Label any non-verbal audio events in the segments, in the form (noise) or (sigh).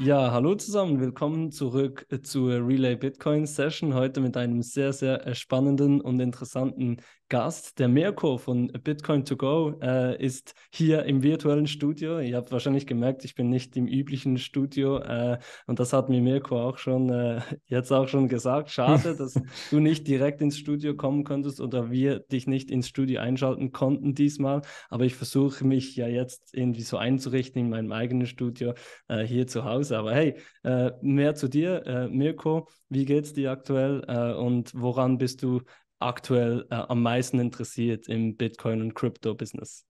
Ja, hallo zusammen, willkommen zurück äh, zur Relay Bitcoin Session. Heute mit einem sehr, sehr äh, spannenden und interessanten Gast, der Mirko von Bitcoin to Go, äh, ist hier im virtuellen Studio. Ihr habt wahrscheinlich gemerkt, ich bin nicht im üblichen Studio äh, und das hat mir Mirko auch schon äh, jetzt auch schon gesagt. Schade, dass (laughs) du nicht direkt ins Studio kommen konntest oder wir dich nicht ins Studio einschalten konnten diesmal. Aber ich versuche mich ja jetzt irgendwie so einzurichten in meinem eigenen Studio äh, hier zu Hause. Aber hey, äh, mehr zu dir, äh, Mirko. Wie geht's dir aktuell und woran bist du aktuell äh, am meisten interessiert im Bitcoin- und Crypto-Business?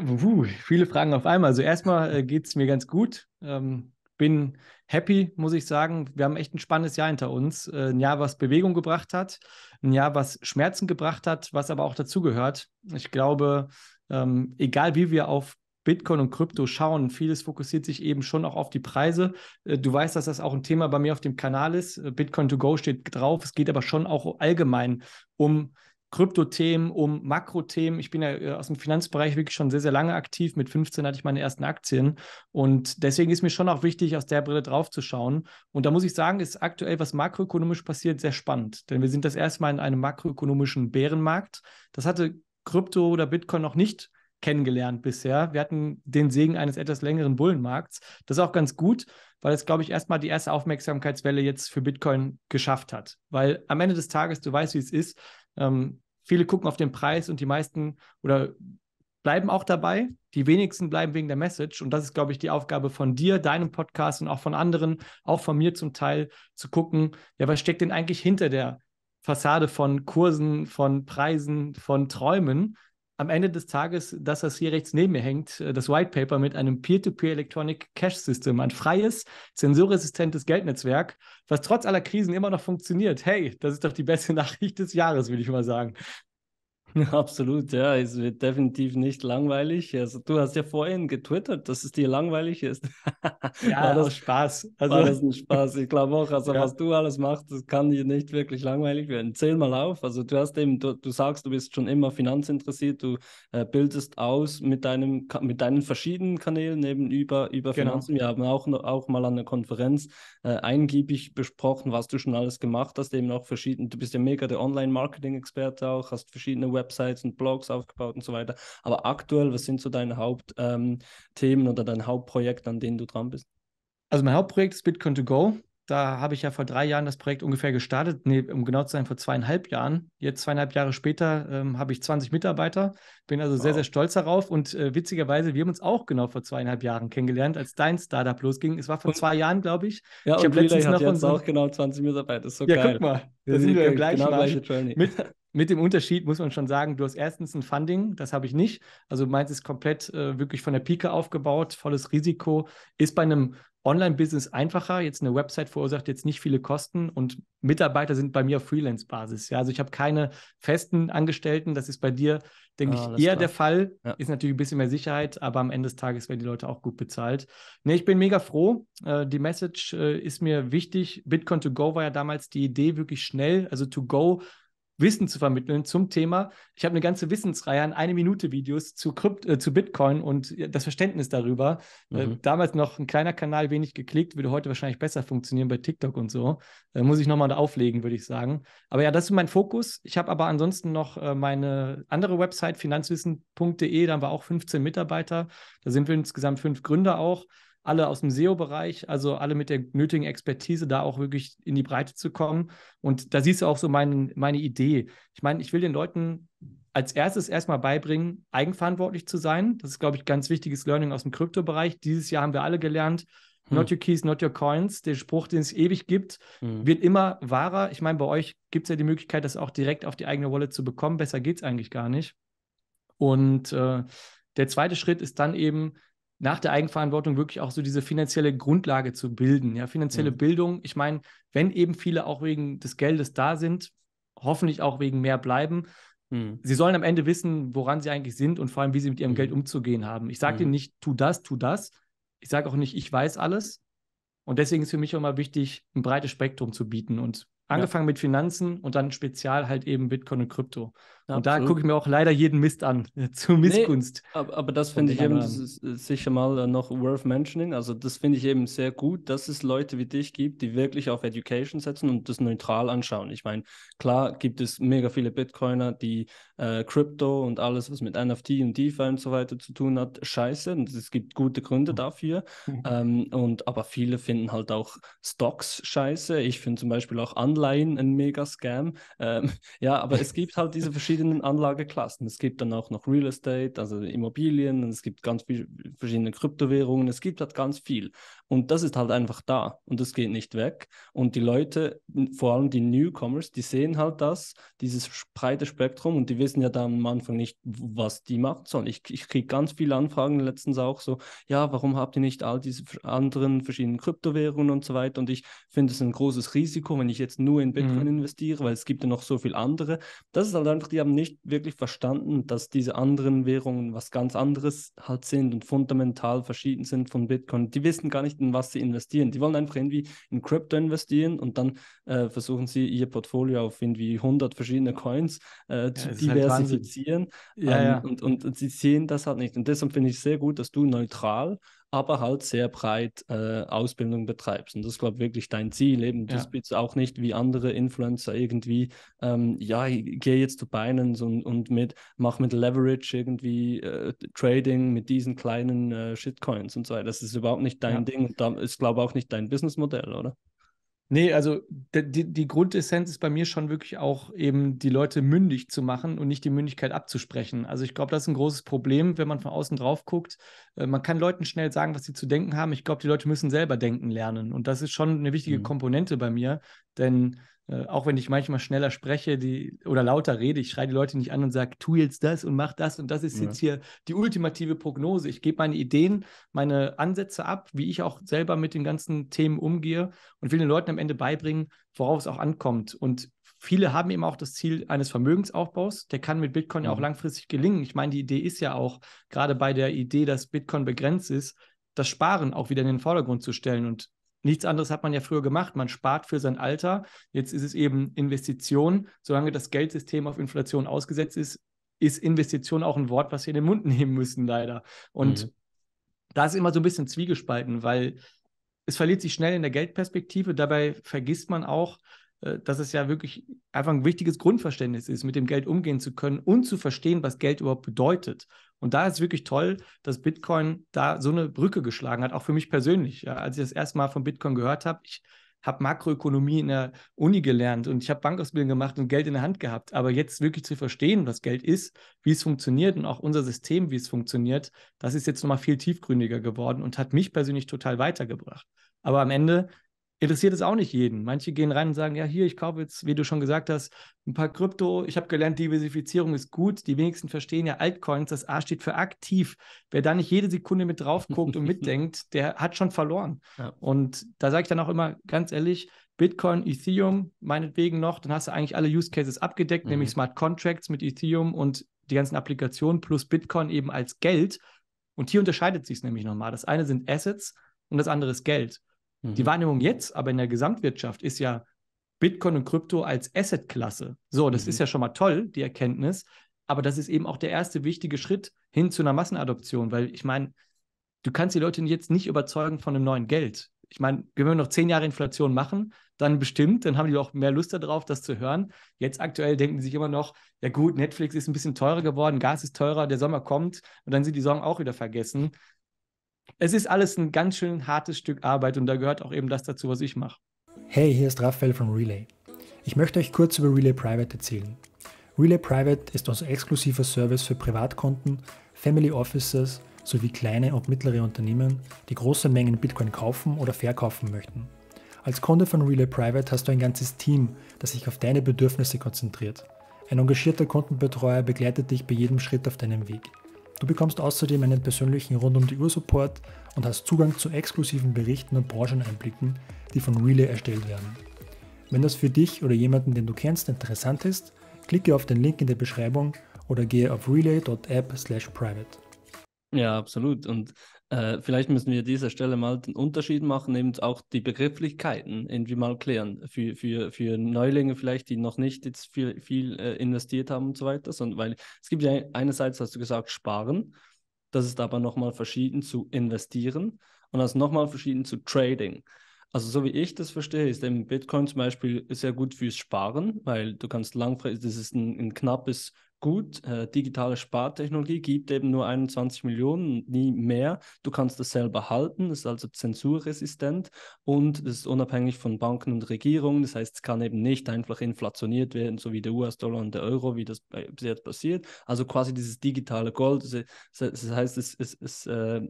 Uh, viele Fragen auf einmal. Also erstmal äh, geht es mir ganz gut. Ähm, bin happy, muss ich sagen. Wir haben echt ein spannendes Jahr hinter uns. Äh, ein Jahr, was Bewegung gebracht hat, ein Jahr, was Schmerzen gebracht hat, was aber auch dazugehört. Ich glaube, ähm, egal wie wir auf Bitcoin und Krypto schauen. Vieles fokussiert sich eben schon auch auf die Preise. Äh, du weißt, dass das auch ein Thema bei mir auf dem Kanal ist. Äh, Bitcoin to go steht drauf. Es geht aber schon auch allgemein um Kryptothemen, um Makrothemen. Ich bin ja äh, aus dem Finanzbereich wirklich schon sehr, sehr lange aktiv. Mit 15 hatte ich meine ersten Aktien. Und deswegen ist mir schon auch wichtig, aus der Brille draufzuschauen. Und da muss ich sagen, ist aktuell, was makroökonomisch passiert, sehr spannend. Denn wir sind das erste Mal in einem makroökonomischen Bärenmarkt. Das hatte Krypto oder Bitcoin noch nicht kennengelernt bisher. Wir hatten den Segen eines etwas längeren Bullenmarkts. Das ist auch ganz gut, weil es, glaube ich, erstmal die erste Aufmerksamkeitswelle jetzt für Bitcoin geschafft hat. Weil am Ende des Tages, du weißt, wie es ist. Ähm, viele gucken auf den Preis und die meisten oder bleiben auch dabei. Die wenigsten bleiben wegen der Message. Und das ist, glaube ich, die Aufgabe von dir, deinem Podcast und auch von anderen, auch von mir zum Teil, zu gucken, ja, was steckt denn eigentlich hinter der Fassade von Kursen, von Preisen, von Träumen? am Ende des Tages dass das, hier rechts neben mir hängt, äh, das White Paper mit einem Peer-to-Peer -Peer Electronic Cash System, ein freies, zensurresistentes Geldnetzwerk, was trotz aller Krisen immer noch funktioniert. Hey, das ist doch die beste (laughs) Nachricht des Jahres, würde ich mal sagen. (laughs) Absolut, ja. Es wird definitiv nicht langweilig. Also, du hast ja vorhin getwittert, dass es dir langweilig ist. (laughs) ja, war das Spaß. Also, war das ein Spaß. Ich glaube auch, also (laughs) ja. was du alles machst, das kann dir nicht wirklich langweilig werden. Zähl mal auf. Also du hast eben, du, du sagst, du bist schon immer finanzinteressiert, du äh, bildest aus mit deinem, mit deinen verschiedenen Kanälen eben über, über genau. Finanzen. Wir haben auch, auch mal an der Konferenz äh, eingiebig besprochen, was du schon alles gemacht hast, eben auch verschiedene, du bist ja mega der Online-Marketing-Experte auch, hast verschiedene Web Websites und Blogs aufgebaut und so weiter. Aber aktuell, was sind so deine Hauptthemen ähm, oder dein Hauptprojekt, an denen du dran bist? Also mein Hauptprojekt ist Bitcoin to go. Da habe ich ja vor drei Jahren das Projekt ungefähr gestartet. Nee, um genau zu sein, vor zweieinhalb Jahren. Jetzt zweieinhalb Jahre später ähm, habe ich 20 Mitarbeiter. Bin also wow. sehr, sehr stolz darauf. Und äh, witzigerweise, wir haben uns auch genau vor zweieinhalb Jahren kennengelernt, als dein Startup losging. Es war vor und, zwei Jahren, glaube ich. Ja, ich und letztens noch jetzt auch genau 20 Mitarbeiter. Das ist so ja, geil. guck mal. Da sind wir im gleichen genau gleiche Mit, mit dem Unterschied muss man schon sagen, du hast erstens ein Funding, das habe ich nicht. Also meins ist komplett äh, wirklich von der Pike aufgebaut, volles Risiko. Ist bei einem Online-Business einfacher. Jetzt eine Website verursacht jetzt nicht viele Kosten und Mitarbeiter sind bei mir auf Freelance-Basis. Ja, also ich habe keine festen Angestellten. Das ist bei dir, denke ah, ich, eher der Fall. Ja. Ist natürlich ein bisschen mehr Sicherheit, aber am Ende des Tages werden die Leute auch gut bezahlt. Nee, ich bin mega froh. Äh, die Message äh, ist mir wichtig. Bitcoin to go war ja damals die Idee, wirklich schnell, also to go Wissen zu vermitteln zum Thema. Ich habe eine ganze Wissensreihe an eine Minute Videos zu, Krypt äh, zu Bitcoin und das Verständnis darüber. Äh, mhm. Äh, damals noch ein kleiner Kanal, wenig geklickt, würde heute wahrscheinlich besser funktionieren bei TikTok und so. Äh, muss ich nochmal auflegen, würde ich sagen. Aber ja, das ist mein Fokus. Ich habe aber ansonsten noch äh, meine andere Website, finanzwissen.de. Da haben wir auch 15 Mitarbeiter. Da sind wir insgesamt fünf Gründer auch alle aus dem SEO-Bereich, also alle mit der nötigen Expertise, da auch wirklich in die Breite zu kommen. Und da siehst du auch so mein, meine Idee. Ich meine, ich will den Leuten als erstes erstmal beibringen, eigenverantwortlich zu sein. Das ist, glaube ich, ganz wichtiges Learning aus dem Kryptobereich. Dieses Jahr haben wir alle gelernt, hm. Not your keys, not your coins. Der Spruch, den es ewig gibt, hm. wird immer wahrer. Ich meine, bei euch gibt es ja die Möglichkeit, das auch direkt auf die eigene Wallet zu bekommen. Besser geht es eigentlich gar nicht. Und äh, der zweite Schritt ist dann eben, nach der Eigenverantwortung wirklich auch so diese finanzielle Grundlage zu bilden. Ja, finanzielle mhm. Bildung. Ich meine, wenn eben viele auch wegen des Geldes da sind, hoffentlich auch wegen mehr bleiben. Mhm. Sie sollen am Ende wissen, woran sie eigentlich sind und vor allem, wie sie mit ihrem mhm. Geld umzugehen haben. Ich sage mhm. ihnen nicht, tu das, tu das. Ich sage auch nicht, ich weiß alles. Und deswegen ist für mich auch immer wichtig, ein breites Spektrum zu bieten. Und angefangen ja. mit Finanzen und dann spezial halt eben Bitcoin und Krypto. Ja, und absolut. da gucke ich mir auch leider jeden Mist an, (laughs) zu Missgunst. Nee, aber, aber, das finde ich eben sicher mal äh, noch worth mentioning. Also das finde ich eben sehr gut, dass es Leute wie dich gibt, die wirklich auf Education setzen und das neutral anschauen. Ich meine, klar gibt es mega viele Bitcoiner, die äh, Crypto und alles, was mit NFT und DeFi und so weiter zu tun hat, scheiße. Und es gibt gute Gründe hm. dafür. Hm. ähm, und aber viele finden halt auch Stocks scheiße. Ich finde zum Beispiel auch Anleihen ein mega Scam. Ähm, (laughs) ja, aber es gibt halt diese verschiedenen (laughs) verschiedenen Anlageklassen. Es gibt dann auch noch Real Estate, also Immobilien, es gibt ganz viele verschiedene Kryptowährungen, es gibt halt ganz viel. Und das ist halt einfach da und das geht nicht weg. Und die Leute, vor allem die Newcomers, die sehen halt das, dieses breite Spektrum und die wissen ja da am Anfang nicht, was die machen sollen. Ich, ich kriege ganz viele Anfragen letztens auch so, ja, warum habt ihr nicht all diese anderen verschiedenen Kryptowährungen und so weiter? Und ich finde es ein großes Risiko, wenn ich jetzt nur in Bitcoin mhm. investiere, weil es gibt ja noch so viele andere. Das ist halt einfach, die haben nicht wirklich verstanden, dass diese anderen Währungen was ganz anderes halt sind und fundamental verschieden sind von Bitcoin. Die wissen gar nicht, in was sie investieren. Die wollen einfach irgendwie in Krypto investieren und dann äh, versuchen sie ihr Portfolio auf irgendwie 100 verschiedene Coins äh, zu ja, halt diversifizieren. Halt ja, ähm, ja. Und, und, und sie sehen das halt nicht. Und deshalb finde ich sehr gut, dass du neutral aber halt sehr breit äh, Ausbildung betreibst. Und das ist, glaube ich, wirklich dein Ziel. Eben, ja. du bist auch nicht wie andere Influencer irgendwie, ähm, ja, gehe jetzt zu Binance und, und mit, mach mit Leverage irgendwie äh, Trading mit diesen kleinen äh, Shitcoins und so weiter. Das ist überhaupt nicht dein ja. Ding und da ist, glaube ich, auch nicht dein Businessmodell, oder? Nee, also die, die, Grundessenz ist bei mir schon wirklich auch eben die Leute mündig zu machen und nicht die Mündigkeit abzusprechen. Also ich glaube, das ist ein großes Problem, wenn man von außen drauf guckt. Äh, man kann Leuten schnell sagen, was sie zu denken haben. Ich glaube, die Leute müssen selber denken lernen. Und das ist schon eine wichtige mhm. Komponente bei mir, denn äh, auch wenn ich manchmal schneller spreche die, oder lauter rede, ich schreie die Leute nicht an und sage, tu jetzt das und mach das und das ist ja. jetzt hier die ultimative Prognose. Ich gebe meine Ideen, meine Ansätze ab, wie ich auch selber mit den ganzen Themen umgehe und will den Leuten am Ende beibringen, worauf es auch ankommt. Und viele haben eben auch das Ziel eines Vermögensaufbaus. Der kann mit Bitcoin ja auch mhm. langfristig gelingen. Ich meine, die Idee ist ja auch, gerade bei der Idee, dass Bitcoin begrenzt ist, das Sparen auch wieder in den Vordergrund zu stellen. Und Nichts anderes hat man ja früher gemacht. Man spart für sein Alter. Jetzt ist es eben Investition. Solange das Geldsystem auf Inflation ausgesetzt ist, ist Investition auch ein Wort, was wir in den Mund nehmen müssen, leider. Und mhm. da ist immer so ein bisschen zwiegespalten, weil es verliert sich schnell in der Geldperspektive. Dabei vergisst man auch, äh, dass es ja wirklich einfach ein wichtiges Grundverständnis ist, mit dem Geld umgehen zu können und zu verstehen, was Geld überhaupt bedeutet. Und da ist es wirklich toll, dass Bitcoin da so eine Brücke geschlagen hat, auch für mich persönlich. Ja, als ich das erste Mal von Bitcoin gehört habe, ich habe Makroökonomie in der Uni gelernt und ich habe Bankausbildung gemacht und Geld in der Hand gehabt. Aber jetzt wirklich zu verstehen, was Geld ist, wie es funktioniert und auch unser System, wie es funktioniert, das ist jetzt nochmal viel tiefgründiger geworden und hat mich persönlich total weitergebracht. Aber am Ende interessiert es auch nicht jeden. Manche gehen rein und sagen, ja, hier, ich kaufe jetzt, wie du schon gesagt hast, ein paar Krypto. Ich habe gelernt, Diversifizierung ist gut. Die wenigsten verstehen ja Altcoins. Das A steht für aktiv. Wer da nicht jede Sekunde mit drauf guckt und (laughs) mitdenkt, der hat schon verloren. Ja. Und da sage ich dann auch immer ganz ehrlich, Bitcoin, Ethereum, meinetwegen noch, dann hast du eigentlich alle Use Cases abgedeckt, mhm. nämlich Smart Contracts mit Ethereum und die ganzen Applikationen plus Bitcoin eben als Geld. Und hier unterscheidet sich es nämlich nochmal. Das eine sind Assets und das andere ist Geld. Die mhm. Wahrnehmung jetzt, aber in der Gesamtwirtschaft, ist ja Bitcoin und Krypto als Assetklasse. So, das mhm. ist ja schon mal toll, die Erkenntnis. Aber das ist eben auch der erste wichtige Schritt hin zu einer Massenadoption, weil ich meine, du kannst die Leute jetzt nicht überzeugen von einem neuen Geld. Ich meine, wenn wir noch zehn Jahre Inflation machen, dann bestimmt, dann haben die auch mehr Lust darauf, das zu hören. Jetzt aktuell denken die sich immer noch, ja gut, Netflix ist ein bisschen teurer geworden, Gas ist teurer, der Sommer kommt und dann sind die Sorgen auch wieder vergessen es ist alles ein ganz schön hartes Stück Arbeit und da gehört auch eben das dazu, was ich mache. Hey, hier ist Raphael von Relay. Ich möchte euch kurz über Relay Private erzählen. Relay Private ist unser also exklusiver Service für Privatkunden, Family Offices sowie kleine und mittlere Unternehmen, die große Mengen Bitcoin kaufen oder verkaufen möchten. Als Kunde von Relay Private hast du ein ganzes Team, das sich auf deine Bedürfnisse konzentriert. Ein engagierter Kundenbetreuer begleitet dich bei jedem Schritt auf deinem Weg. Du bekommst außerdem einen persönlichen Rund-um-die-Uhr-Support und hast Zugang zu exklusiven Berichten und Brancheneinblicken, die von Relay erstellt werden. Wenn das für dich oder jemanden, den du kennst, interessant ist, klicke auf den Link in der Beschreibung oder gehe auf relay.app/private. Ja, absolut. Und äh, vielleicht müssen wir an dieser Stelle mal den Unterschied machen, eben auch die Begrifflichkeiten irgendwie mal klären. Für, für, für Neulinge vielleicht, die noch nicht jetzt viel, viel äh, investiert haben und so weiter. Sondern weil es gibt ja einerseits, hast du gesagt, sparen. Das ist aber nochmal verschieden zu investieren und das nochmal verschieden zu Trading. Also so wie ich das verstehe, ist eben Bitcoin zum Beispiel sehr gut fürs Sparen, weil du kannst langfristig, das ist ein, ein knappes gut, äh, digitale Spartechnologie gibt eben nur 21 Millionen, nie mehr. Du kannst das selber halten, das ist also zensurresistent und das ist unabhängig von Banken und Regierungen. Das heißt, es kann eben nicht einfach inflationiert werden, so wie der US-Dollar und der Euro, wie das bis jetzt passiert. Also quasi dieses digitale Gold, das heißt, es, es, es äh,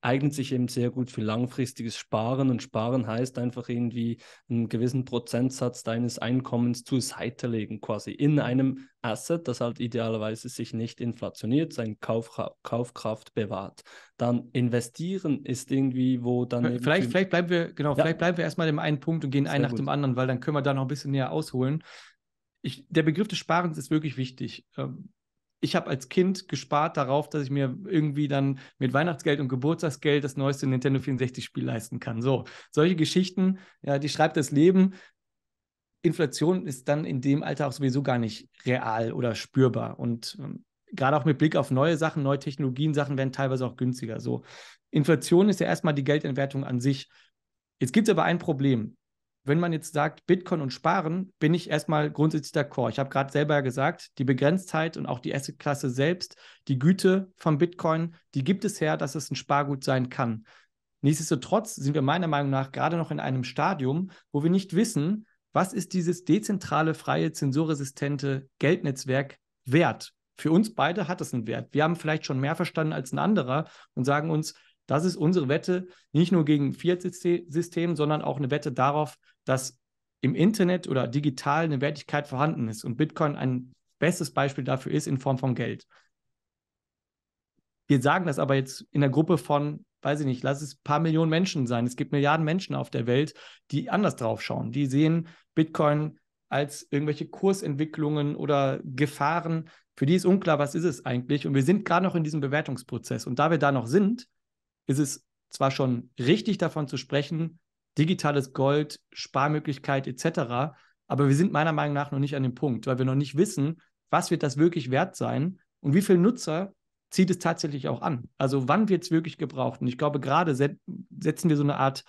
eignet sich eben sehr gut für langfristiges Sparen und Sparen heißt einfach irgendwie einen gewissen Prozentsatz deines Einkommens zur Seite legen, quasi in einem Asset, das halt ideal idealerweise sich nicht inflationiert, seine Kaufra Kaufkraft bewahrt. Dann investieren ist irgendwie, wo dann. Vielleicht, vielleicht bleiben wir, genau, ja. vielleicht bleiben wir erstmal dem einen Punkt und gehen Sehr einen nach gut. dem anderen, weil dann können wir da noch ein bisschen näher ausholen. Ich, der Begriff des Sparens ist wirklich wichtig. Ähm, ich habe als Kind gespart darauf, dass ich mir irgendwie dann mit Weihnachtsgeld und Geburtstagsgeld das neueste Nintendo 64-Spiel leisten kann. So, solche Geschichten, ja, die schreibt das Leben. Inflation ist dann in dem Alter auch sowieso gar nicht real oder spürbar. Und ähm, gerade auch mit Blick auf neue Sachen, neue Technologien, Sachen werden teilweise auch günstiger. So, Inflation ist ja erstmal die Geldentwertung an sich. Jetzt gibt es aber ein Problem. Wenn man jetzt sagt, Bitcoin und Sparen, bin ich erstmal grundsätzlich d'accord. Ich habe gerade selber ja gesagt, die Begrenztheit und auch die Assetklasse selbst, die Güte von Bitcoin, die gibt es her, dass es ein Spargut sein kann. Nichtsdestotrotz sind wir meiner Meinung nach gerade noch in einem Stadium, wo wir nicht wissen, was ist dieses dezentrale, freie, zensurresistente Geldnetzwerk wert? Für uns beide hat es einen Wert. Wir haben vielleicht schon mehr verstanden als ein anderer und sagen uns, das ist unsere Wette, nicht nur gegen Fiat-System, sondern auch eine Wette darauf, dass im Internet oder digital eine Wertigkeit vorhanden ist und Bitcoin ein bestes Beispiel dafür ist in Form von Geld. Wir sagen das aber jetzt in der Gruppe von weiß ich nicht, lass es ein paar Millionen Menschen sein. Es gibt Milliarden Menschen auf der Welt, die anders drauf schauen. Die sehen Bitcoin als irgendwelche Kursentwicklungen oder Gefahren. Für die ist unklar, was ist es eigentlich. Und wir sind gerade noch in diesem Bewertungsprozess. Und da wir da noch sind, ist es zwar schon richtig davon zu sprechen, digitales Gold, Sparmöglichkeit etc., aber wir sind meiner Meinung nach noch nicht an dem Punkt, weil wir noch nicht wissen, was wird das wirklich wert sein und wie viele Nutzer zieht es tatsächlich auch an. Also wann wird es wirklich gebraucht? Und ich glaube, gerade set setzen wir so eine Art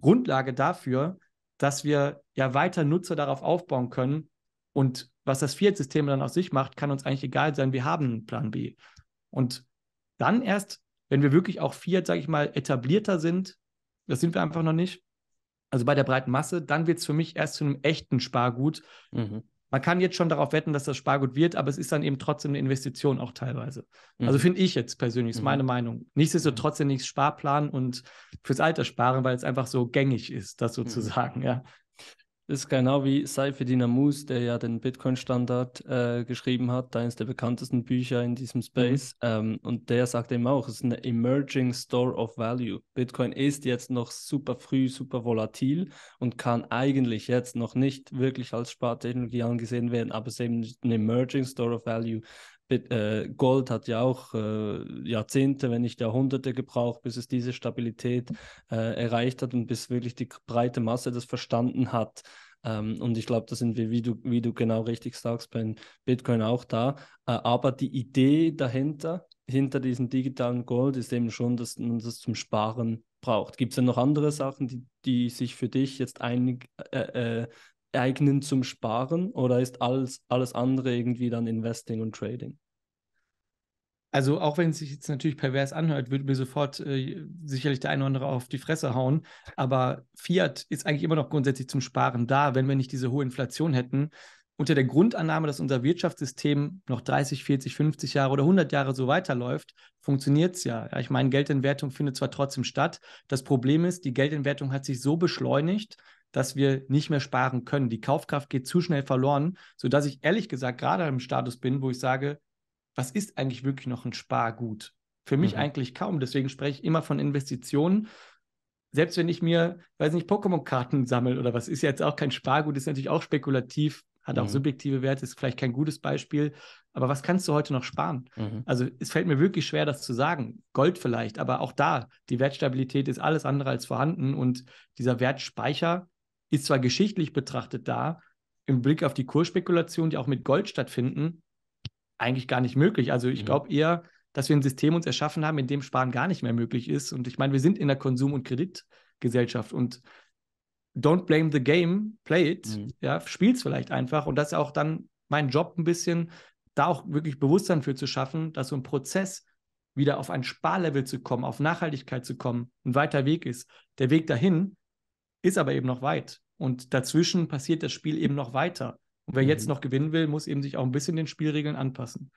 Grundlage dafür, dass wir ja weiter Nutzer darauf aufbauen können. Und was das Fiat-System dann aus sich macht, kann uns eigentlich egal sein. Wir haben einen Plan B. Und dann erst, wenn wir wirklich auch Fiat, sage ich mal, etablierter sind, das sind wir einfach noch nicht, also bei der breiten Masse, dann wird es für mich erst zu einem echten Spargut, mhm man kann jetzt schon darauf wetten, dass das Spargut wird, aber es ist dann eben trotzdem eine Investition auch teilweise. Also mhm. Also finde ich jetzt persönlich, ist mhm. meine Meinung. Nichtsdestotrotz mhm. nichts Sparplan und fürs Alter sparen, weil es einfach so gängig ist, das mhm. sozusagen, mhm. ja ist genau wie Seifedin Amus, der ja den Bitcoin-Standard äh, geschrieben hat, eines der bekanntesten Bücher in diesem mhm. Space. Mhm. Ähm, und der sagt eben auch, es ist eine Emerging Store of Value. Bitcoin ist jetzt noch super früh, super volatil und kann eigentlich jetzt noch nicht wirklich als Spartechnologie angesehen werden, aber es ist eben eine Emerging Store of Value. Äh, Gold hat ja auch äh, Jahrzehnte, wenn nicht Jahrhunderte gebraucht, bis es diese Stabilität äh, erreicht hat und bis wirklich die breite Masse das verstanden hat. Ähm, und ich glaube, da sind wir, wie du, wie du genau richtig sagst, bei Bitcoin auch da. aber die Idee dahinter, hinter diesem digitalen Gold, ist eben schon, dass man das zum Sparen braucht. Gibt es denn noch andere Sachen, die, die sich für dich jetzt einig, äh, äh, eignen zum Sparen oder ist alles, alles andere irgendwie dann Investing und Trading? Also auch wenn es sich jetzt natürlich pervers anhört, würde mir sofort äh, sicherlich der eine oder andere auf die Fresse hauen. Aber Fiat ist eigentlich immer noch grundsätzlich zum Sparen da, wenn wir nicht diese hohe Inflation hätten. Unter der Grundannahme, dass unser Wirtschaftssystem noch 30, 40, 50 Jahre oder 100 Jahre so weiterläuft, funktioniert es ja. ja. Ich meine, Geldentwertung findet zwar trotzdem statt. Das Problem ist, die Geldentwertung hat sich so beschleunigt, dass wir nicht mehr sparen können. Die Kaufkraft geht zu schnell verloren, sodass ich ehrlich gesagt gerade im Status bin, wo ich sage, was ist eigentlich wirklich noch ein Spargut? Für mich mhm. eigentlich kaum. Deswegen spreche ich immer von Investitionen. Selbst wenn ich mir, weiß nicht, Pokémon-Karten sammle oder was, ist jetzt auch kein Spargut, ist natürlich auch spekulativ, hat mhm. auch subjektive Werte, ist vielleicht kein gutes Beispiel. Aber was kannst du heute noch sparen? Mhm. Also es fällt mir wirklich schwer, das zu sagen. Gold vielleicht, aber auch da, die Wertstabilität ist alles andere als vorhanden und dieser Wertspeicher ist zwar geschichtlich betrachtet da, im Blick auf die Kursspekulationen, die auch mit Gold stattfinden, eigentlich gar nicht möglich. Also ich mhm. glaube eher, dass wir ein System uns erschaffen haben, in dem Sparen gar nicht mehr möglich ist. Und ich meine, wir sind in der Konsum- und Kreditgesellschaft und don't blame the game, play it, mhm. ja, spiel's vielleicht einfach. Und das ist auch dann mein Job ein bisschen, da auch wirklich Bewusstsein für zu schaffen, dass so ein Prozess wieder auf ein Sparlevel zu kommen, auf Nachhaltigkeit zu kommen, ein weiter Weg ist. Der Weg dahin ist aber eben noch weit. Und dazwischen passiert das Spiel eben noch weiter. Und wer mhm. jetzt noch gewinnen will, muss eben sich auch ein bisschen den Spielregeln anpassen.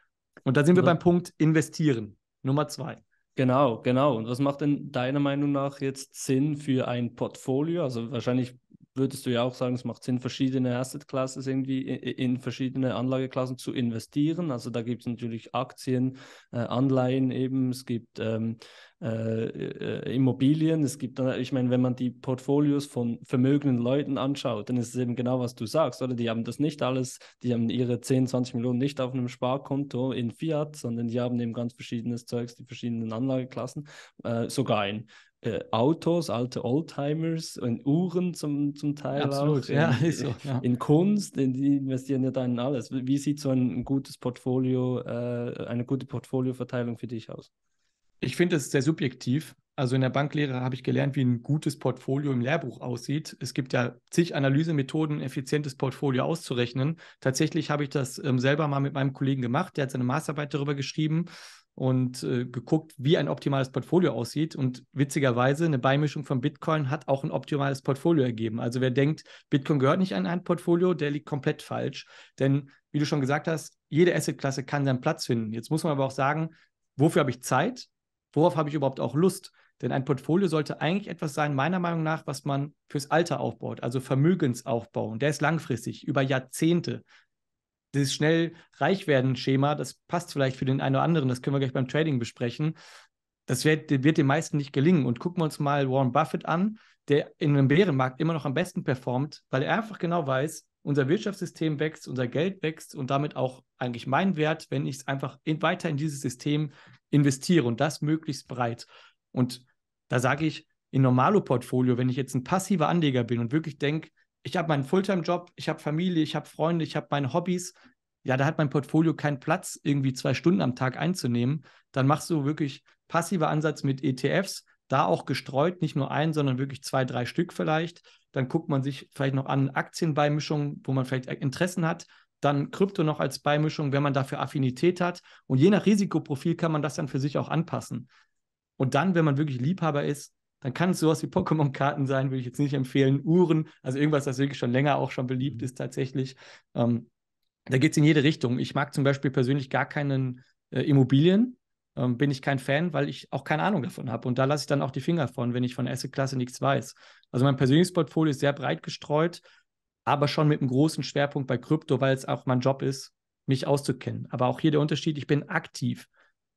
Und da sind wir ja. beim Punkt investieren. Nummer zwei. Genau, genau. Und was macht denn deiner Meinung nach jetzt Sinn für ein Portfolio? Also wahrscheinlich würdest du ja auch sagen, es macht Sinn, verschiedene Asset Classes irgendwie in, verschiedene Anlageklassen zu investieren. Also da gibt es natürlich Aktien, äh, Anleihen eben, es gibt ähm, äh, äh Immobilien, es gibt, äh, ich meine, wenn man die Portfolios von vermögenden Leuten anschaut, dann ist es eben genau, was du sagst, oder? Die haben das nicht alles, die haben ihre 10, 20 Millionen nicht auf einem Sparkonto in Fiat, sondern die haben eben ganz verschiedenes Zeugs, die verschiedenen Anlageklassen, äh, sogar in äh, Autos, alte Oldtimers, und Uhren zum, zum Teil Absolut, auch, in, ja, (laughs) so, ja. in Kunst, in, die investieren ja dann in alles. Wie sieht so ein, ein gutes Portfolio, äh, eine gute Portfolioverteilung für dich aus? Ich finde es sehr subjektiv. Also in der Banklehre habe ich gelernt, wie ein gutes Portfolio im Lehrbuch aussieht. Es gibt ja zig Analysemethoden, effizientes Portfolio auszurechnen. Tatsächlich habe ich das ähm, selber mal mit meinem Kollegen gemacht. Der hat seine Maßarbeit darüber geschrieben und äh, geguckt, wie ein optimales Portfolio aussieht. Und witzigerweise, eine Beimischung von Bitcoin hat auch ein optimales Portfolio ergeben. Also wer denkt, Bitcoin gehört nicht an ein Portfolio, der liegt komplett falsch. Denn wie du schon gesagt hast, jede Assetklasse kann seinen Platz finden. Jetzt muss man aber auch sagen, wofür habe ich Zeit? Worauf habe ich überhaupt auch Lust? Denn ein Portfolio sollte eigentlich etwas sein, meiner Meinung nach, was man fürs Alter aufbaut, also Vermögensaufbau. Und der ist langfristig, über Jahrzehnte dieses schnell reich werden Schema, das passt vielleicht für den einen oder anderen, das können wir gleich beim Trading besprechen. Das wird, wird den meisten nicht gelingen. Und gucken wir uns mal Warren Buffett an, der in einem Bärenmarkt immer noch am besten performt, weil er einfach genau weiß, unser Wirtschaftssystem wächst, unser Geld wächst und damit auch eigentlich mein Wert, wenn ich es einfach in, weiter in dieses System investiere und das möglichst breit. Und da sage ich, in normalo Portfolio, wenn ich jetzt ein passiver Anleger bin und wirklich denke, ich habe meinen Fulltime-Job, ich habe Familie, ich habe Freunde, ich habe meine Hobbys. Ja, da hat mein Portfolio keinen Platz, irgendwie zwei Stunden am Tag einzunehmen. Dann machst du wirklich passiver Ansatz mit ETFs, da auch gestreut, nicht nur ein, sondern wirklich zwei, drei Stück vielleicht. Dann guckt man sich vielleicht noch an Aktienbeimischungen, wo man vielleicht Interessen hat. Dann Krypto noch als Beimischung, wenn man dafür Affinität hat. Und je nach Risikoprofil kann man das dann für sich auch anpassen. Und dann, wenn man wirklich Liebhaber ist, dann kann es sowas wie Pokémon-Karten sein, würde ich jetzt nicht empfehlen. Uhren, also irgendwas, das wirklich schon länger auch schon beliebt mhm. ist tatsächlich. Ähm, da geht es in jede Richtung. Ich mag zum Beispiel persönlich gar keinen äh, Immobilien, ähm, bin ich kein Fan, weil ich auch keine Ahnung davon habe. Und da lasse ich dann auch die Finger von, wenn ich von Asset-Klasse nichts weiß. Also mein persönliches Portfolio ist sehr breit gestreut, aber schon mit einem großen Schwerpunkt bei Krypto, weil es auch mein Job ist, mich auszukennen. Aber auch hier der Unterschied, ich bin aktiv.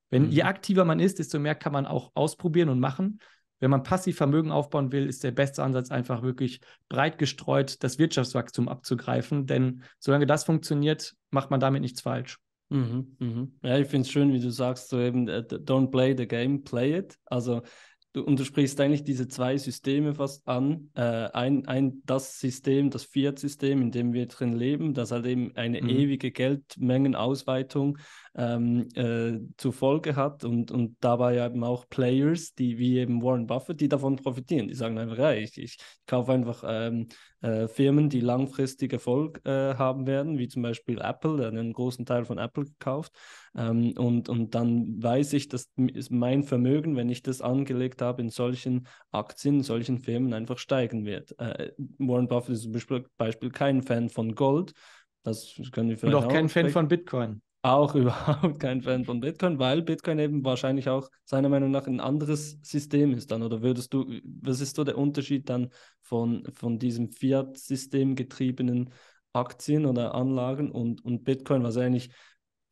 Wenn mhm. je aktiver man ist, desto mehr kann man auch ausprobieren und machen. Wenn man Passivvermögen aufbauen will, ist der beste Ansatz einfach wirklich breit gestreut das Wirtschaftswachstum abzugreifen, denn solange das funktioniert, macht man damit nichts falsch. Mhm, mhm. Ja, ich finde es schön, wie du sagst, so eben, äh, don't play the game, play it. Also du, und sprichst eigentlich diese zwei Systeme fast an. Äh, ein, ein, das System, das Fiat-System, in dem wir drin leben, das halt eben eine mhm. ewige Geldmengenausweitung ähm, äh, zur Folge hat und, und dabei eben auch Players, die wie eben Warren Buffett, die davon profitieren. Die sagen einfach, ja, ich, ich kaufe einfach ähm, äh, Firmen, die langfristig Erfolg äh, haben werden, wie zum Beispiel Apple, der einen großen Teil von Apple gekauft. Ähm, und, und dann weiß ich, dass mein Vermögen, wenn ich das angelegt habe, in solchen Aktien, in solchen Firmen einfach steigen wird. Äh, Warren Buffett ist zum Beispiel, Beispiel kein Fan von Gold. Das können wir vielleicht und auch kein Fan von Bitcoin auch (laughs) überhaupt kein Fan von Bitcoin, weil Bitcoin eben wahrscheinlich auch seiner Meinung nach ein anderes System ist dann. Oder würdest du, was ist so der Unterschied dann von, von diesem Fiat-System getriebenen Aktien oder Anlagen und, und Bitcoin, was eigentlich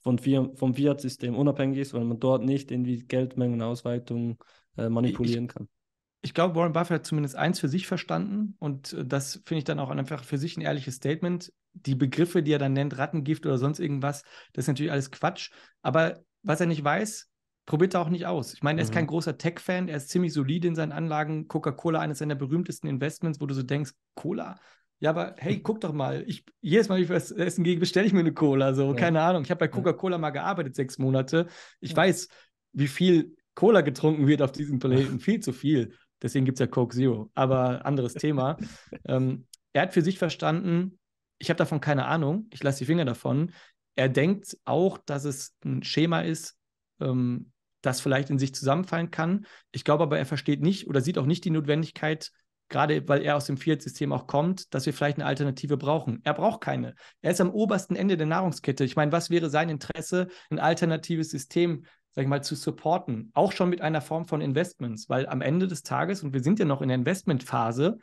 von, vom Fiat-System unabhängig ist, weil man dort nicht irgendwie Geldmengenausweitung äh, manipulieren ich, kann? ich glaube, Warren Buffett hat zumindest eins für sich verstanden und äh, das finde ich dann auch einfach für sich ein ehrliches Statement. Die Begriffe, die er dann nennt, Rattengift oder sonst irgendwas, das ist natürlich alles Quatsch. Aber was er nicht weiß, probiert er auch nicht aus. Ich meine, er ist mhm. kein großer Tech-Fan, er ist ziemlich solide in seinen Anlagen. Coca-Cola, eines seiner berühmtesten Investments, wo du so denkst, Cola? Ja, aber hey, mhm. guck doch mal, ich, jedes Mal, wenn ich was essen gehe, bestelle ich mir eine Cola. So, ja. keine Ahnung. Ich habe bei Coca-Cola mal gearbeitet, sechs Monate. Ich ja. weiß, wie viel Cola getrunken wird auf diesem Planeten. (laughs) viel zu viel. Deswegen gibt es ja Coke Zero. Aber anderes Thema. (laughs) ähm, er hat für sich verstanden, ich habe davon keine Ahnung, ich lasse die Finger davon. Er denkt auch, dass es ein Schema ist, ähm, das vielleicht in sich zusammenfallen kann. Ich glaube aber, er versteht nicht oder sieht auch nicht die Notwendigkeit, gerade weil er aus dem Fiat-System auch kommt, dass wir vielleicht eine Alternative brauchen. Er braucht keine. Er ist am obersten Ende der Nahrungskette. Ich meine, was wäre sein Interesse, ein alternatives System sag ich mal, zu supporten. Auch schon mit einer Form von Investments, weil am Ende des Tages, und wir sind ja noch in der Investmentphase,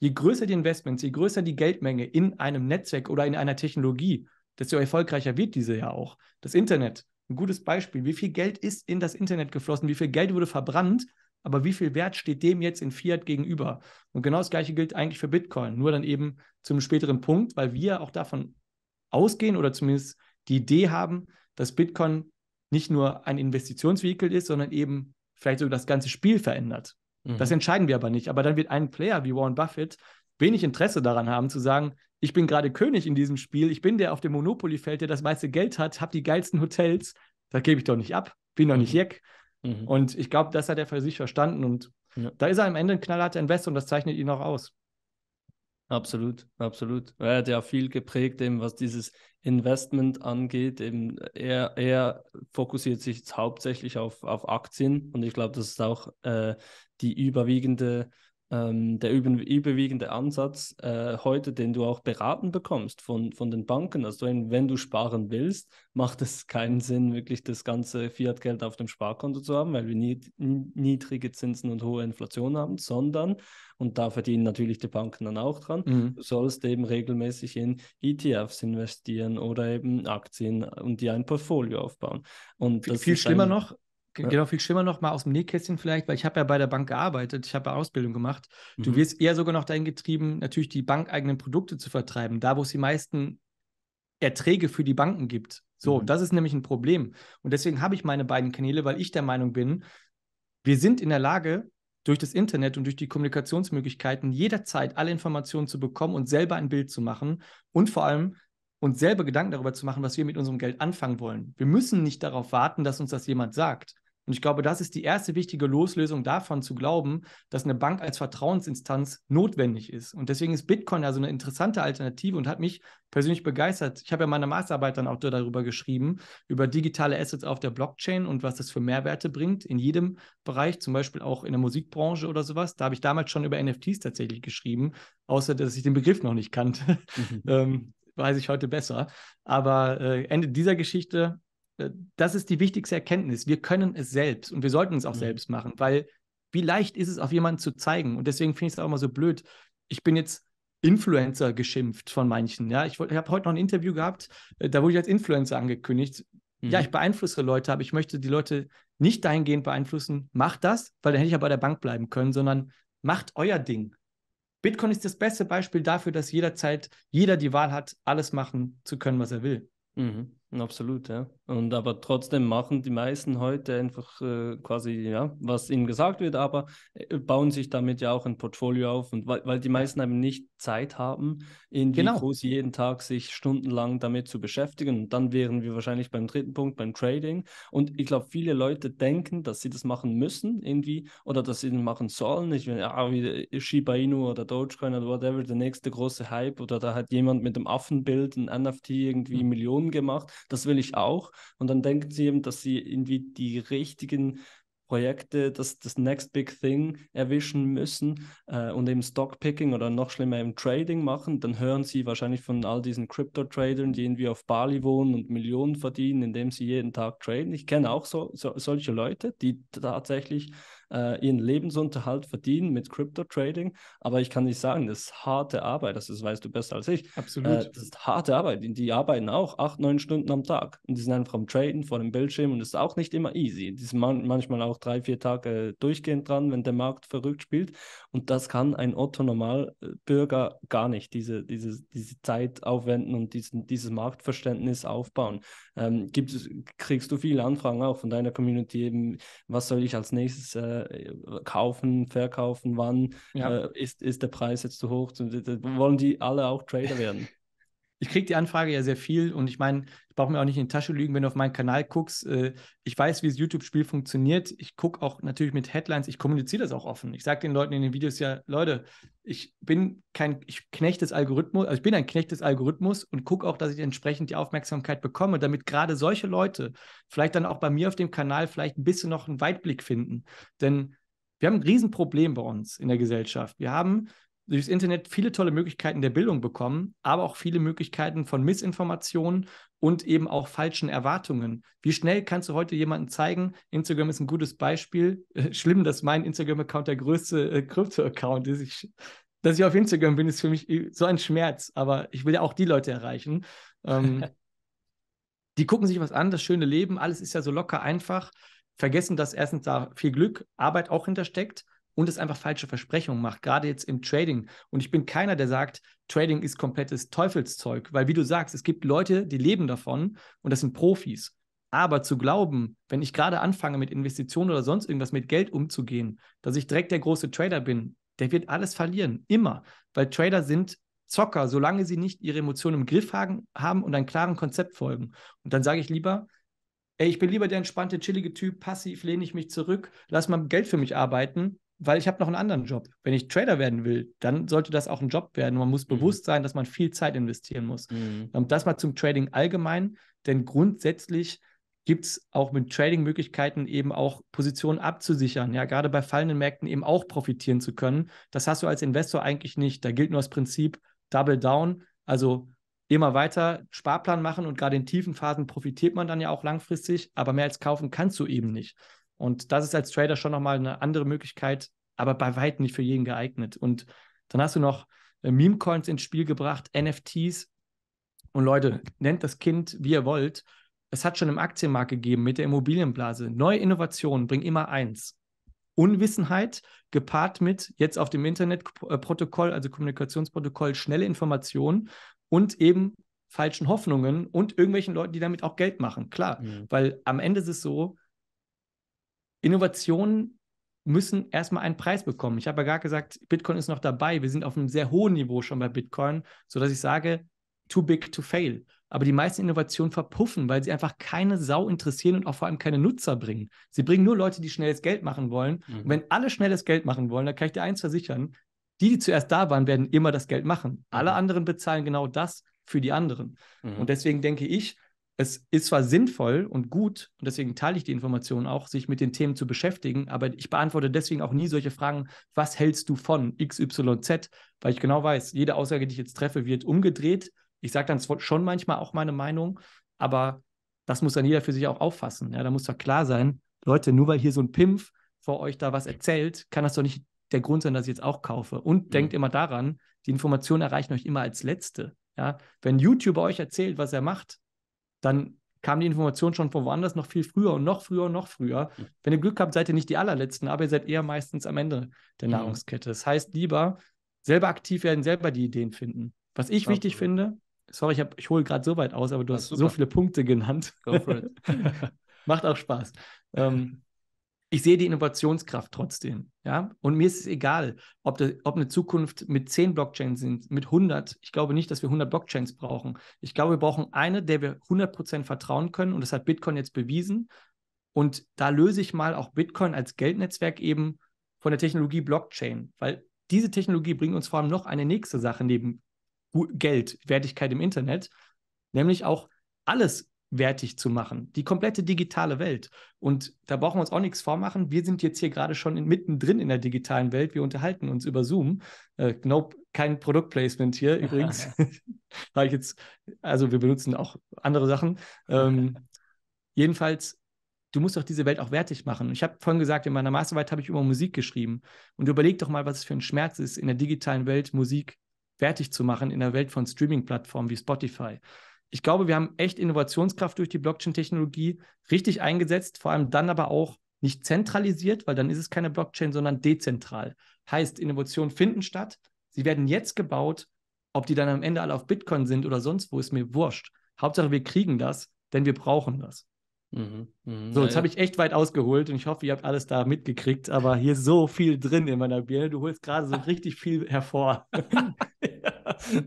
je größer die Investments, je größer die Geldmenge in einem Netzwerk oder in einer Technologie, desto erfolgreicher wird diese ja auch. Das Internet, ein gutes Beispiel. Wie viel Geld ist in das Internet geflossen? Wie viel Geld wurde verbrannt? Aber wie viel Wert steht dem jetzt in Fiat gegenüber? Und genau das Gleiche gilt eigentlich für Bitcoin, nur dann eben zum späteren Punkt, weil wir auch davon ausgehen oder zumindest die Idee haben, dass Bitcoin nicht nur ein Investitionsvehikel ist, sondern eben vielleicht sogar das ganze Spiel verändert. Mhm. Das entscheiden wir aber nicht. Aber dann wird ein Player wie Warren Buffett wenig Interesse daran haben, zu sagen, ich bin gerade König in diesem Spiel, ich bin der auf dem Monopoly-Feld, der das meiste Geld hat, habe die geilsten Hotels, da gebe ich doch nicht ab, bin doch nicht Jack. Mhm. mhm. Und ich glaube, das hat er für sich verstanden und ja. da ist er am Ende ein knallharter Investor und das zeichnet ihn auch aus. Absolut, absolut. Er hat ja viel geprägt, eben was dieses Investment angeht. Eben er, er fokussiert sich jetzt hauptsächlich auf, auf Aktien und ich glaube, das ist auch äh, die überwiegende ähm, der über, überwiegende Ansatz äh, heute, den du auch beraten bekommst von, von den Banken. Also wenn, du sparen willst, macht es keinen Sinn, wirklich das ganze Fiat-Geld auf dem Sparkonto zu haben, weil wir nie, niedrige Zinsen und hohe Inflation haben, sondern, und da verdienen natürlich die Banken dann auch dran, mhm. du sollst eben regelmäßig in ETFs investieren oder eben Aktien äh, und dir ein Portfolio aufbauen. Und viel, viel schlimmer ein, noch, Genau, viel schlimmer noch mal aus dem Nähkästchen vielleicht, weil ich habe ja bei der Bank gearbeitet, ich habe Ausbildung gemacht. Mhm. Du wirst eher sogar noch dahin getrieben, natürlich die bankeigenen Produkte zu vertreiben, da wo es die meisten Erträge für die Banken gibt. So, mhm. das ist nämlich ein Problem. Und deswegen habe ich meine beiden Kanäle, weil ich der Meinung bin, wir sind in der Lage, durch das Internet und durch die Kommunikationsmöglichkeiten jederzeit alle Informationen zu bekommen und selber ein Bild zu machen und vor allem uns selber Gedanken darüber zu machen, was wir mit unserem Geld anfangen wollen. Wir müssen nicht darauf warten, dass uns das jemand sagt. Und ich glaube, das ist die erste wichtige Loslösung davon zu glauben, dass eine Bank als Vertrauensinstanz notwendig ist. Und deswegen ist Bitcoin also eine interessante Alternative und hat mich persönlich begeistert. Ich habe ja meine Masterarbeit dann auch darüber geschrieben, über digitale Assets auf der Blockchain und was das für Mehrwerte bringt in jedem Bereich, zum Beispiel auch in der Musikbranche oder sowas. Da habe ich damals schon über NFTs tatsächlich geschrieben, außer dass ich den Begriff noch nicht kannte. Mhm. (laughs) ähm, weiß ich heute besser. Aber äh, Ende dieser Geschichte äh, das ist die wichtigste Erkenntnis. Wir können es selbst und wir sollten es auch mhm. selbst machen, weil wie leicht ist es, auf jemanden zu zeigen? Und deswegen finde ich es auch immer so blöd. Ich bin jetzt Influencer geschimpft von manchen. Ja, ich, ich habe heute noch ein Interview gehabt, äh, da wurde ich als Influencer angekündigt. Mhm. Ja, ich beeinflusse Leute, aber ich möchte die Leute nicht dahingehend beeinflussen, macht das, weil dann hätte ich ja bei der Bank bleiben können, sondern macht euer Ding. Bitcoin ist das beste Beispiel dafür, dass jederzeit jeder die Wahl hat, alles machen zu können, was er will. Mhm. Absolut, ja. Und aber trotzdem machen die meisten heute einfach äh, quasi, ja, was ihnen gesagt wird, aber äh, bauen sich damit ja auch ein Portfolio auf. Und weil, weil die meisten eben nicht Zeit haben, in genau. groß jeden Tag sich stundenlang damit zu beschäftigen. Und dann wären wir wahrscheinlich beim dritten Punkt, beim Trading. Und ich glaube, viele Leute denken, dass sie das machen müssen irgendwie oder dass sie das machen sollen. Ich meine, ja, ah, wie äh, Shiba Inu oder Dogecoin oder whatever, der nächste große Hype oder da hat jemand mit dem Affenbild ein NFT irgendwie hm. Millionen gemacht das will ich auch. Und dann denken sie eben, dass sie irgendwie die richtigen Projekte, das, das Next Big Thing erwischen müssen äh, und eben Stockpicking oder noch schlimmer eben Trading machen, dann hören sie wahrscheinlich von all diesen Crypto-Tradern, die irgendwie auf Bali wohnen und Millionen verdienen, indem sie jeden Tag traden. Ich kenne auch so, so solche Leute, die tatsächlich äh, ihren Lebensunterhalt verdienen mit Crypto-Trading. Aber ich kann nicht sagen, das ist harte Arbeit. Das ist, weißt du besser als ich. Absolut. Äh, das ist harte Arbeit. Die, die arbeiten auch acht, neun Stunden am Tag. Und die sind einfach am Traden vor dem Bildschirm und das ist auch nicht immer easy. Die sind man manchmal auch drei, vier Tage durchgehend dran, wenn der Markt verrückt spielt. Und das kann ein Otto-Normalbürger äh, gar nicht, diese, diese, diese Zeit aufwenden und diesen, dieses Marktverständnis aufbauen. Ähm, gibt, kriegst du viele Anfragen auch von deiner Community eben, was soll ich als nächstes äh, äh, kaufen, verkaufen, wann ja. äh, ist, ist der Preis jetzt zu hoch? Wollen die alle auch Trader werden? ich kriege die Anfrage ja sehr viel und ich meine, ich brauche mir auch nicht in die Tasche lügen, wenn du auf meinen Kanal guckst. Äh, ich weiß, wie das YouTube-Spiel funktioniert. Ich gucke auch natürlich mit Headlines, ich kommuniziere das auch offen. Ich sage den Leuten in den Videos ja, Leute, ich bin kein ich Knecht des Algorithmus, also ich bin ein Knecht des Algorithmus und gucke auch, dass ich entsprechend die Aufmerksamkeit bekomme, damit gerade solche Leute vielleicht dann auch bei mir auf dem Kanal vielleicht ein bisschen noch einen Weitblick finden. Denn wir haben ein Riesenproblem bei uns in der Gesellschaft. Wir haben durchs Internet viele tolle Möglichkeiten der Bildung bekommen, aber auch viele Möglichkeiten von Missinformationen und eben auch falschen Erwartungen. Wie schnell kannst du heute jemandem zeigen, Instagram ist ein gutes Beispiel. Äh, schlimm, dass mein Instagram-Account der größte äh, Krypto-Account ist. Ich, dass ich auf Instagram bin, ist für mich äh, so ein Schmerz, aber ich will ja auch die Leute erreichen. Ähm, (laughs) die gucken sich was an, das schöne Leben, alles ist ja so locker einfach, vergessen, dass erstens da viel Glück, Arbeit auch hintersteckt und es einfach falsche Versprechungen macht, gerade jetzt im Trading. Und ich bin keiner, der sagt, Trading ist komplettes Teufelszeug, weil wie du sagst, es gibt Leute, die leben davon und das sind Profis. Aber zu glauben, wenn ich gerade anfange mit Investitionen oder sonst irgendwas mit Geld umzugehen, dass ich direkt der große Trader bin, der wird alles verlieren, immer, weil Trader sind Zocker, solange sie nicht ihre Emotionen im Griff haben und einem klaren Konzept folgen. Und dann sage ich lieber, ey, ich bin lieber der entspannte, chillige Typ, passiv lehne ich mich zurück, lass mal Geld für mich arbeiten, weil ich habe noch einen anderen Job. Wenn ich Trader werden will, dann sollte das auch ein Job werden. Man muss mhm. bewusst sein, dass man viel Zeit investieren muss. Mhm. Das mal zum Trading allgemein, denn grundsätzlich gibt es auch mit Trading-Möglichkeiten eben auch Positionen abzusichern, ja, gerade bei fallenden Märkten eben auch profitieren zu können. Das hast du als Investor eigentlich nicht. Da gilt nur das Prinzip Double Down, also immer weiter Sparplan machen und gerade in tiefen Phasen profitiert man dann ja auch langfristig, aber mehr als kaufen kannst du eben nicht. Und das ist als Trader schon nochmal eine andere Möglichkeit, aber bei weitem nicht für jeden geeignet. Und dann hast du noch äh, Meme-Coins ins Spiel gebracht, NFTs. Und Leute, nennt das Kind, wie ihr wollt. Es hat schon im Aktienmarkt gegeben mit der Immobilienblase. Neue Innovationen bringen immer eins. Unwissenheit gepaart mit jetzt auf dem Internetprotokoll, äh, also Kommunikationsprotokoll, schnelle Informationen und eben falschen Hoffnungen und irgendwelchen Leuten, die damit auch Geld machen. Klar, mhm. weil am Ende ist es so, Innovationen müssen erstmal einen Preis bekommen. Ich habe ja gar gesagt, Bitcoin ist noch dabei. Wir sind auf einem sehr hohen Niveau schon bei Bitcoin, sodass ich sage, too big to fail. Aber die meisten Innovationen verpuffen, weil sie einfach keine Sau interessieren und auch vor allem keine Nutzer bringen. Sie bringen nur Leute, die schnelles Geld machen wollen. Mhm. Und wenn alle schnelles Geld machen wollen, dann kann ich dir eins versichern, die, die zuerst da waren, werden immer das Geld machen. Alle mhm. anderen bezahlen genau das für die anderen. Mhm. Und deswegen denke ich, es ist zwar sinnvoll und gut, und deswegen teile ich die Informationen auch, sich mit den Themen zu beschäftigen, aber ich beantworte deswegen auch nie solche Fragen, was hältst du von XYZ, weil ich genau weiß, jede Aussage, die ich jetzt treffe, wird umgedreht. Ich sage dann schon manchmal auch meine Meinung, aber das muss dann jeder für sich auch auffassen. Ja, da muss doch klar sein, Leute, nur weil hier so ein Pimpf vor euch da was erzählt, kann das doch nicht der Grund sein, dass ich jetzt auch kaufe. Und mhm. denkt immer daran, die Informationen erreichen euch immer als letzte. Ja, wenn YouTube euch erzählt, was er macht, dann kam die Information schon von woanders noch viel früher und noch früher und noch früher. Hm. Wenn ihr Glück habt, seid ihr nicht die allerletzten, aber ihr seid eher meistens am Ende der hm. Nahrungskette. Das heißt, lieber selber aktiv werden, selber die Ideen finden. Was ich Absolut. wichtig finde, sorry, ich, ich hole gerade so weit aus, aber du hast so viele Punkte genannt. Go for it. (laughs) Macht auch Spaß. Ähm, ich sehe die Innovationskraft trotzdem. Ja? Und mir ist es egal, ob, de, ob eine Zukunft mit 10 Blockchains sind, mit 100. Ich glaube nicht, dass wir 100 Blockchains brauchen. Ich glaube, wir brauchen eine, der wir 100% vertrauen können. Und das hat Bitcoin jetzt bewiesen. Und da löse ich mal auch Bitcoin als Geldnetzwerk eben von der Technologie Blockchain, weil diese Technologie bringt uns vor allem noch eine nächste Sache neben Geld, Wertigkeit im Internet, nämlich auch alles wertig zu machen. Die komplette digitale Welt. Und da brauchen wir uns auch nichts vormachen. Wir sind jetzt hier gerade schon in, mittendrin in der digitalen Welt. Wir unterhalten uns über Zoom. Äh, nope, kein Produktplacement hier übrigens. (laughs) Habe ich jetzt, also wir benutzen auch andere Sachen. Ähm, jedenfalls, du musst doch diese Welt auch wertig machen. Ich habe vorhin gesagt, in meiner Masterarbeit habe ich über Musik geschrieben. Und überleg doch mal, was es für ein Schmerz ist, in der digitalen Welt Musik wertig zu machen, in der Welt von Streaming-Plattformen wie Spotify ich glaube, wir haben echt Innovationskraft durch die Blockchain-Technologie richtig eingesetzt, vor allem dann aber auch nicht zentralisiert, weil dann ist es keine Blockchain, sondern dezentral. Heißt, Innovationen finden statt, sie werden jetzt gebaut. Ob die dann am Ende alle auf Bitcoin sind oder sonst wo, ist mir wurscht. Hauptsache, wir kriegen das, denn wir brauchen das. Mhm, mh, so, jetzt habe ich echt weit ausgeholt und ich hoffe, ihr habt alles da mitgekriegt, aber hier ist so viel drin in meiner Birne. Du holst gerade so (laughs) richtig viel hervor. (laughs)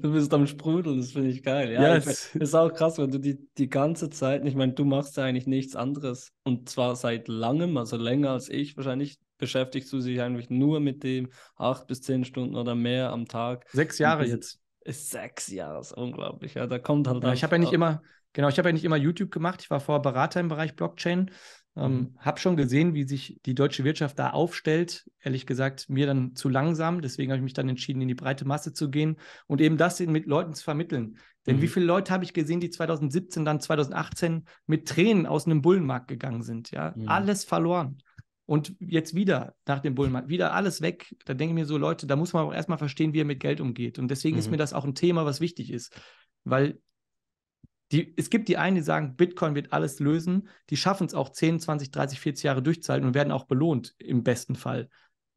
du bist am Sprudeln, das finde ich geil. Ja, yes. ich, ist auch krass, wenn du die, die ganze Zeit, ich meine, du machst ja eigentlich nichts anderes. Und zwar seit langem, also länger als ich, wahrscheinlich beschäftigst du dich eigentlich nur mit dem acht bis zehn Stunden oder mehr am Tag. Sechs Jahre jetzt. Ist sechs Jahre, ist unglaublich. Ja, da kommt halt. Ja, ich habe ja nicht immer, genau, ich habe ja nicht immer YouTube gemacht. Ich war vorher Berater im Bereich Blockchain ähm, mhm. habe schon gesehen, wie sich die deutsche Wirtschaft da aufstellt. Ehrlich gesagt, mir dann zu langsam. Deswegen habe ich mich dann entschieden, in die breite Masse zu gehen und eben das mit Leuten zu vermitteln. Denn mhm. wie viele Leute habe ich gesehen, die 2017, dann 2018 mit Tränen aus einem Bullenmarkt gegangen sind? Ja, mhm. alles verloren. Und jetzt wieder nach dem Bullenmarkt, wieder alles weg. Da denke ich mir so, Leute, da muss man auch erstmal verstehen, wie er mit Geld umgeht. Und deswegen mhm. ist mir das auch ein Thema, was wichtig ist. Weil die, es gibt die einen, die sagen, Bitcoin wird alles lösen. Die schaffen es auch 10, 20, 30, 40 Jahre durchzuhalten und werden auch belohnt im besten Fall.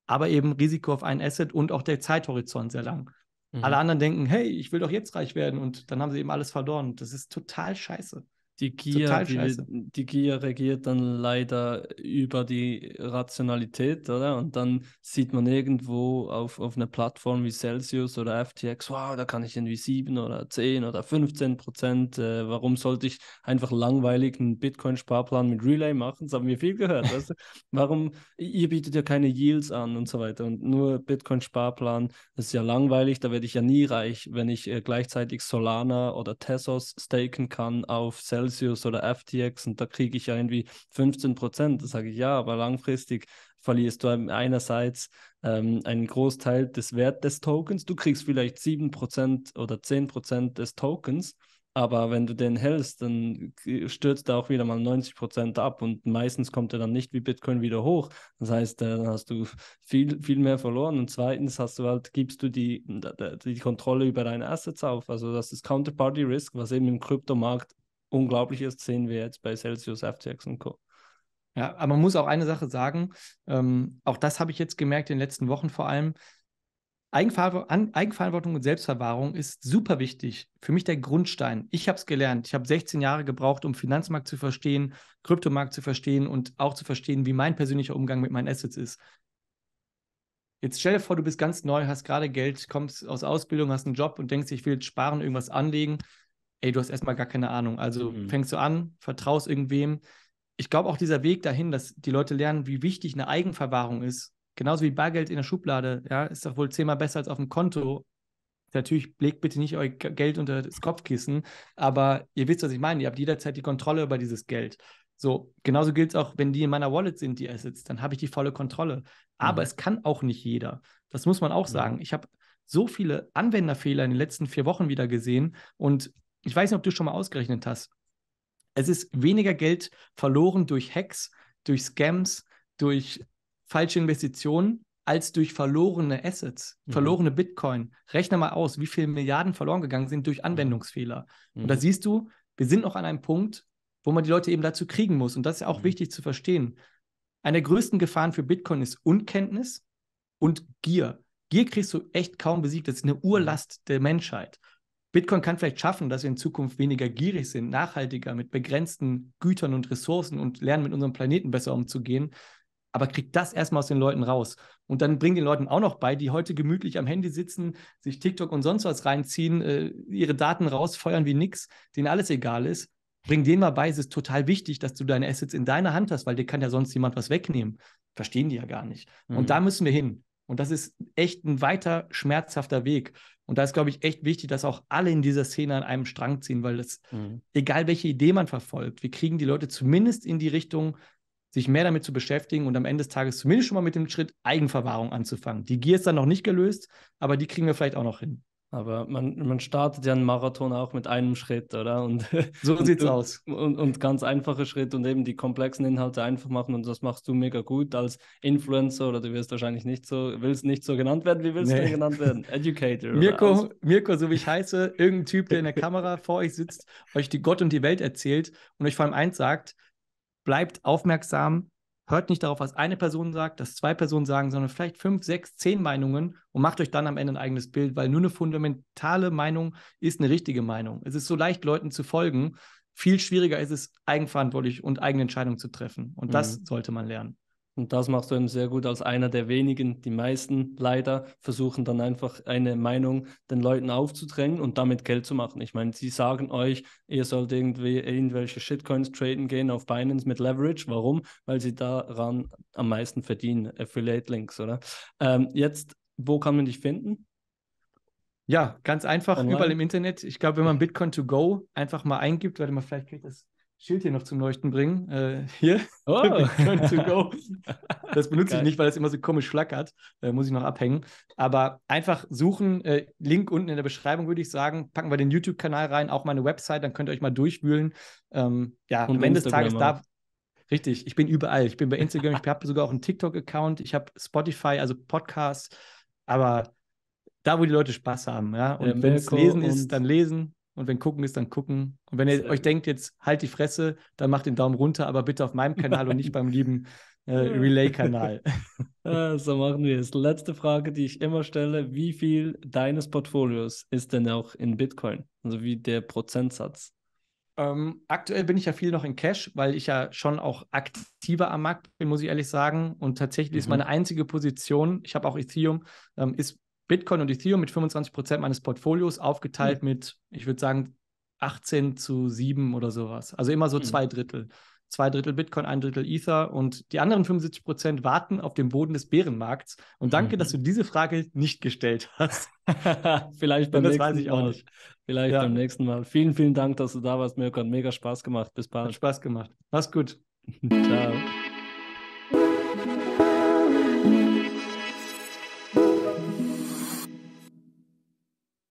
Aber eben Risiko auf ein Asset und auch der Zeithorizont sehr lang. Mhm. Alle anderen denken, hey, ich will doch jetzt reich werden und dann haben sie eben alles verloren. Das ist total scheiße. Die Gier, die, die, Gier regiert dann leider über die Rationalität, oder? Und dann sieht man irgendwo auf, auf einer Plattform wie Celsius oder FTX, wow, da kann ich irgendwie 7 oder 10 oder 15 Prozent. Äh, warum sollte ich einfach langweilig einen Bitcoin-Sparplan mit Relay machen? Das haben wir viel gehört. Weißt du? (laughs) Warum, ihr bietet ja keine Yields an und so weiter. Und nur Bitcoin-Sparplan, ist ja langweilig, da werde ich ja nie reich, wenn ich äh, gleichzeitig Solana oder Tesos staken kann auf Celsius Celsius oder FTX und da kriege ich ja irgendwie 15 Prozent. Da sage ich ja, aber langfristig verlierst du einerseits ähm, einen Großteil des Wert des Tokens. Du kriegst vielleicht 7% oder 10% des Tokens, aber wenn du den hältst, dann stürzt er auch wieder mal 90% ab und meistens kommt er dann nicht wie Bitcoin wieder hoch. Das heißt, äh, dann hast du viel, viel mehr verloren. Und zweitens hast du halt, gibst du die, die Kontrolle über deine Assets auf. Also das ist Counterparty Risk, was eben im Kryptomarkt Unglaubliches sehen wir jetzt bei Celsius, FTX und Co. Ja, aber man muss auch eine Sache sagen, ähm, auch das habe ich jetzt gemerkt in den letzten Wochen vor allem. Eigenverantwortung, und Selbstverwahrung ist super wichtig. Für mich der Grundstein. Ich habe es gelernt. Ich habe 16 Jahre gebraucht, um Finanzmarkt zu verstehen, Kryptomarkt zu verstehen und auch zu verstehen, wie mein persönlicher Umgang mit meinen Assets ist. Jetzt stell dir vor, du bist ganz neu, hast gerade Geld, kommst aus Ausbildung, hast einen Job und denkst, ich will jetzt sparen, irgendwas anlegen ey, du hast erstmal gar keine Ahnung. Also mhm. fängst du an, vertraust irgendwem. Ich glaube auch dieser Weg dahin, dass die Leute lernen, wie wichtig eine Eigenverwahrung ist. Genauso wie Bargeld in der Schublade, ja, ist doch wohl zehnmal besser als auf dem Konto. Natürlich legt bitte nicht euer Geld unter das Kopfkissen, aber ihr wisst, was ich meine. Ihr habt jederzeit die Kontrolle über dieses Geld. So, genauso gilt es auch, wenn die in meiner Wallet sind, die Assets, dann habe ich die volle Kontrolle. Aber mhm. es kann auch nicht jeder. Das muss man auch mhm. sagen. Ich habe so viele Anwenderfehler in den letzten vier Wochen wieder gesehen und ich weiß nicht, ob du schon mal ausgerechnet hast, es ist weniger Geld verloren durch Hacks, durch Scams, durch falsche Investitionen, als durch verlorene Assets, mhm. verlorene Bitcoin. Rechne mal aus, wie viele Milliarden verloren gegangen sind durch mhm. Anwendungsfehler. Mhm. Und da mhm. siehst du, wir sind noch an einem Punkt, wo man die Leute eben dazu kriegen muss. Und das ist ja auch mhm. wichtig zu verstehen. Eine der größten Gefahren für Bitcoin ist Unkenntnis und Gier. Gier kriegst du echt kaum besiegt. Das ist eine mhm. Urlast der Menschheit. Bitcoin kann vielleicht schaffen, dass wir in Zukunft weniger gierig sind, nachhaltiger mit begrenzten Gütern und Ressourcen und lernen, mit unserem Planeten besser umzugehen. Aber kriegt das erstmal aus den Leuten raus. Und dann bringt den Leuten auch noch bei, die heute gemütlich am Handy sitzen, sich TikTok und sonst was reinziehen, äh, ihre Daten rausfeuern wie nix, denen alles egal ist. Bring denen mal bei, es ist total wichtig, dass du deine Assets in deiner Hand hast, weil dir kann ja sonst jemand was wegnehmen. Verstehen die ja gar nicht. Mhm. Und da müssen wir hin. Und das ist echt ein weiter, schmerzhafter Weg. Und da ist, glaube ich, echt wichtig, dass auch alle in dieser Szene an einem Strang ziehen, weil das, mhm. egal welche Idee man verfolgt, wir kriegen die Leute zumindest in die Richtung, sich mehr damit zu beschäftigen und am Ende des Tages zumindest schon mal mit dem Schritt Eigenverwahrung anzufangen. Die Gier ist dann noch nicht gelöst, aber die kriegen wir vielleicht auch noch hin. Aber man, man startet ja einen Marathon auch mit einem Schritt, oder? Und (laughs) so (laughs) sieht es aus. Und, und ganz einfache Schritte und eben die komplexen Inhalte einfach machen. Und das machst du mega gut als Influencer oder du wirst wahrscheinlich nicht so, willst nicht so genannt werden. Wie willst nee. du denn genannt werden? (laughs) Educator. Mirko, also. Mirko, so wie ich heiße, irgendein Typ, der in der Kamera vor euch sitzt, euch die Gott und die Welt erzählt und euch vor allem eins sagt, bleibt aufmerksam, Hört nicht darauf, was eine Person sagt, dass zwei Personen sagen, sondern vielleicht fünf, sechs, zehn Meinungen und macht euch dann am Ende ein eigenes Bild, weil nur eine fundamentale Meinung ist eine richtige Meinung. Es ist so leicht, Leuten zu folgen. Viel schwieriger ist es, eigenverantwortlich und eigene Entscheidungen zu treffen. Und das mhm. sollte man lernen. Und das machst du eben sehr gut als einer der wenigen. Die meisten leider versuchen dann einfach eine Meinung den Leuten aufzudrängen und damit Geld zu machen. Ich meine, sie sagen euch, ihr sollt irgendwie irgendwelche Shitcoins traden gehen auf Binance mit Leverage. Warum? Weil sie daran am meisten verdienen, Affiliate Links, oder? Ähm, jetzt, wo kann man dich finden? Ja, ganz einfach, Online. überall im Internet. Ich glaube, wenn man mhm. Bitcoin to go einfach mal eingibt, warte mal, vielleicht kriegt das Schild hier noch zum Leuchten bringen. Äh, hier. (laughs) Oh. (laughs) das benutze Geil. ich nicht, weil es immer so komisch schlackert. Äh, muss ich noch abhängen. Aber einfach suchen. Äh, Link unten in der Beschreibung würde ich sagen. Packen wir den YouTube-Kanal rein, auch meine Website. Dann könnt ihr euch mal durchwühlen. Ähm, ja, Und am Ende des Tages darf. Richtig, ich bin überall. Ich bin bei Instagram, ich habe sogar auch einen TikTok-Account, ich habe Spotify, also Podcasts, aber da, wo die Leute Spaß haben, ja. Und wenn es lesen ist, dann lesen. Und wenn gucken ist, dann gucken. Und wenn ihr Sehr euch gut. denkt, jetzt halt die Fresse, dann macht den Daumen runter, aber bitte auf meinem Kanal und nicht beim lieben äh, Relay-Kanal. (laughs) Ah, so machen wir es. Letzte Frage, die ich immer stelle: Wie viel deines Portfolios ist denn auch in Bitcoin? Also wie der Prozentsatz? Ähm, aktuell bin ich ja viel noch in Cash, weil ich ja schon auch aktiver am Markt bin, muss ich ehrlich sagen. Und tatsächlich mhm. ist meine einzige Position, ich habe auch Ethereum, ähm, ist Bitcoin und Ethereum mit 25 Prozent meines Portfolios aufgeteilt mhm. mit, ich würde sagen, 18 zu 7 oder sowas. Also immer so mhm. zwei Drittel. Zwei Drittel Bitcoin, ein Drittel Ether und die anderen 75 Prozent warten auf dem Boden des Bärenmarkts. Und danke, mhm. dass du diese Frage nicht gestellt hast. (laughs) Vielleicht beim nächsten weiß ich Mal. nicht. Vielleicht ja. beim nächsten Mal. Vielen, vielen Dank, dass du da warst, Mirko. Hat mega Spaß gemacht. Bis bald. Hat Spaß gemacht. Mach's gut. (laughs) Ciao.